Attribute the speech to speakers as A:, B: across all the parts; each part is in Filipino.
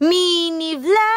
A: Mini Vlad.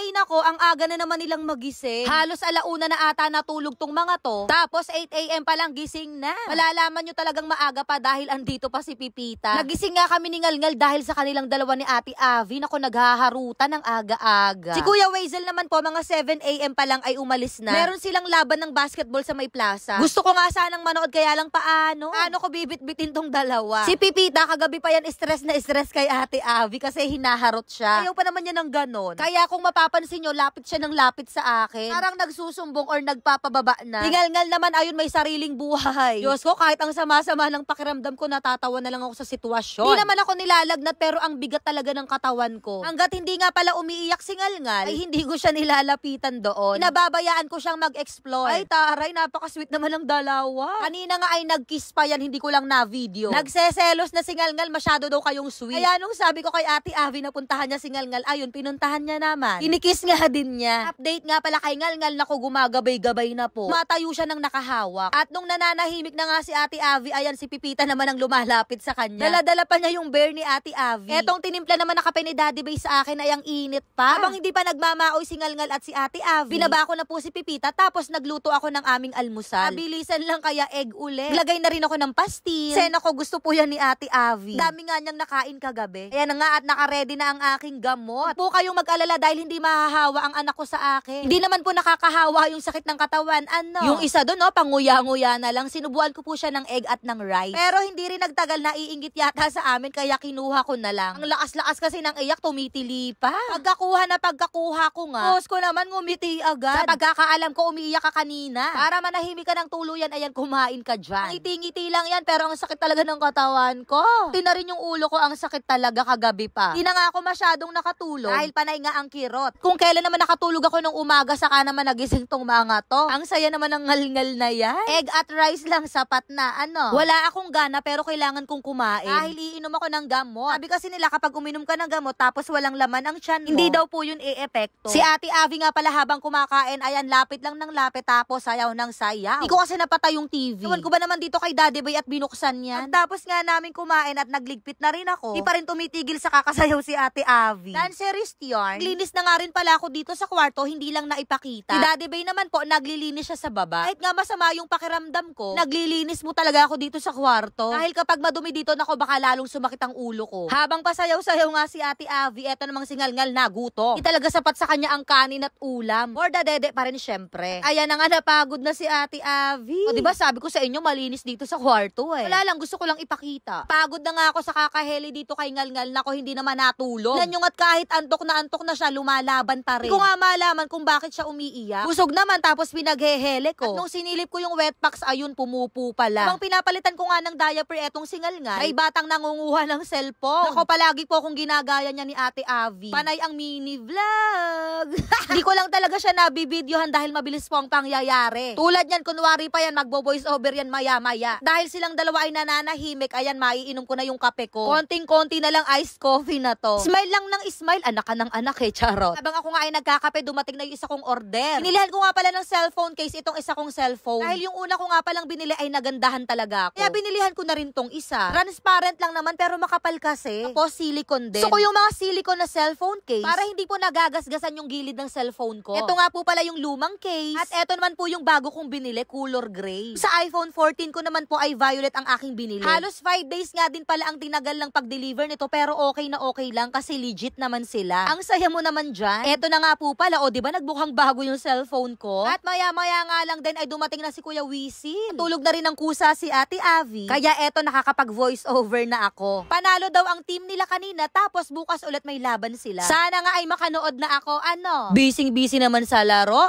A: Ay nako, ang aga na naman nilang magising. Halos alauna na ata natulog tong mga to. Tapos 8am pa lang gising na. Malalaman nyo talagang maaga pa dahil andito pa si Pipita. Nagising nga kami ni Ngalngal dahil sa kanilang dalawa ni Ate Avi. Nako, naghaharutan ng aga-aga. Si Kuya Wazel naman po, mga 7am pa lang ay umalis na. Meron silang laban ng basketball sa may plaza. Gusto ko nga sanang manood kaya lang paano. Paano ko bibitbitin tong dalawa? Si Pipita, kagabi pa yan stress na stress kay Ate Avi kasi hinaharot siya. Ayaw pa naman niya ng ganon. Kaya kung mapap mapapansin nyo, lapit siya ng lapit sa akin. Parang nagsusumbong or nagpapababa na. Tingalngal naman ayon may sariling buhay. Diyos ko, kahit ang sama-sama ng pakiramdam ko, natatawa na lang ako sa sitwasyon. Hindi naman ako nilalagnat pero ang bigat talaga ng katawan ko. Hanggat hindi nga pala umiiyak si Ngalngal, ay hindi ko siya nilalapitan doon. Nababayaan ko siyang mag-explore. Ay, taray, napaka-sweet naman ang dalawa. Kanina nga ay nag-kiss pa yan, hindi ko lang na-video. Nagseselos na si Ngalngal, masyado daw kayong sweet. Kaya nung sabi ko kay Ate Avi na puntahan niya si Ngalngal, ayun, pinuntahan niya naman. Kinikiss nga din niya. Update nga pala kay Ngalngal na ko gumagabay-gabay na po. Matayo siya ng nakahawak. At nung nananahimik na nga si Ate Avi, ayan si Pipita naman ang lumalapit sa kanya. Daladala pa niya yung bear ni Ate Avi. Etong tinimpla naman na kape ni Daddy Bay sa akin ay ang init pa. Ah. Habang hindi pa nagmamaoy si Ngalngal at si Ate Avi, binaba ko na po si Pipita tapos nagluto ako ng aming almusal. Abilisan lang kaya egg ulit. Lagay na rin ako ng pastil. Sen ako gusto po yan ni Ate Avi. Dami nga niyang nakain kagabi. Ayan na nga at nakaredy na ang aking gamot. Po kayong mag-alala dahil hindi hindi mahahawa ang anak ko sa akin. Hindi naman po nakakahawa yung sakit ng katawan. Ano? Yung isa doon, no, panguya-nguya na lang. Sinubuan ko po siya ng egg at ng rice. Pero hindi rin nagtagal na iingit yata sa amin, kaya kinuha ko na lang. Ang lakas-lakas kasi ng iyak, tumitili pa. Pagkakuha na pagkakuha ko nga. Boss ko naman ngumiti agad. Sa pagkakaalam ko, umiiyak ka kanina. Para manahimik ka ng tuluyan, ayan, kumain ka dyan. Ngiti-ngiti lang yan, pero ang sakit talaga ng katawan ko. Tinarin yung ulo ko, ang sakit talaga kagabi pa. Hindi na nga ako masyadong nakatulog dahil panay nga ang kirot charot. Kung kailan naman nakatulog ako nung umaga, saka naman nagising tong mga to. Ang saya naman ng ngalngal na yan. Egg at rice lang sapat na, ano. Wala akong gana pero kailangan kong kumain. Dahil iinom ako ng gamot. Sabi kasi nila kapag uminom ka ng gamot tapos walang laman ang tiyan mo, hindi daw po yun e-epekto. Si Ate Avi nga pala habang kumakain, ayan, lapit lang ng lapit tapos sayaw ng sayaw. Hindi ko kasi napatay yung TV. Ewan ko ba naman dito kay Daddy Bay at binuksan niyan? At tapos nga namin kumain at nagligpit na rin ako. Hindi pa rin tumitigil sa kakasayaw si Ate Avi. Dancerist yarn. Linis na nga rin pala ako dito sa kwarto, hindi lang naipakita. Si Daddy Bay naman po, naglilinis siya sa baba. Kahit nga masama yung pakiramdam ko, naglilinis mo talaga ako dito sa kwarto. Dahil kapag madumi dito, nako baka lalong sumakit ang ulo ko. Habang pasayaw-sayaw nga si Ate Avi, eto namang singalngal na guto. Di talaga sapat sa kanya ang kanin at ulam. Or dede pa rin syempre. Ayan na nga, napagod na si Ate Avi. O diba sabi ko sa inyo, malinis dito sa kwarto eh. Wala lang, gusto ko lang ipakita. Pagod na nga ako sa kakaheli dito kay ngalngal na ako hindi naman natulog. Nanyong at kahit antok na antok na siya, lumala lumalaban pa rin. Hindi ko nga malaman kung bakit siya umiiyak. Busog naman tapos pinaghehele ko. At nung sinilip ko yung wet packs, ayun, pumupo pala. Habang pinapalitan ko nga ng diaper etong singal nga, ay eh. batang nangunguha ng cellphone. Ako palagi po kung ginagaya niya ni Ate Avi. Panay ang mini vlog. Hindi ko lang talaga siya nabibidyohan dahil mabilis po ang pangyayari. Tulad niyan, kunwari pa yan, magbo-voice over yan maya-maya. Dahil silang dalawa ay nananahimik, ayan, maiinom ko na yung kape ko. Konting-konti na lang iced coffee na to. Smile lang ng smile, anak ka ng anak eh, charot. Habang ako nga ay nagkakape, dumating na yung isa kong order. Binilihan ko nga pala ng cellphone case itong isa kong cellphone. Dahil yung una ko nga palang binili ay nagandahan talaga ako. Kaya binilihan ko na rin tong isa. Transparent lang naman pero makapal kasi. Tapos silicone din. So ko yung mga silicone na cellphone case para hindi po nagagasgasan yung gilid ng cellphone ko. Ito nga po pala yung lumang case. At eto naman po yung bago kong binili, color gray. Sa iPhone 14 ko naman po ay violet ang aking binili. Halos 5 days nga din pala ang tinagal ng pag-deliver nito pero okay na okay lang kasi legit naman sila. Ang saya mo naman dyan dyan? Eto na nga po pala, o di ba nagbukhang bago yung cellphone ko? At maya-maya nga lang din ay dumating na si Kuya Wisin. Tulog na rin ng kusa si Ate Avi. Kaya eto nakakapag voice over na ako. Panalo daw ang team nila kanina tapos bukas ulit may laban sila. Sana nga ay makanood na ako. Ano? Busy-busy naman sa laro.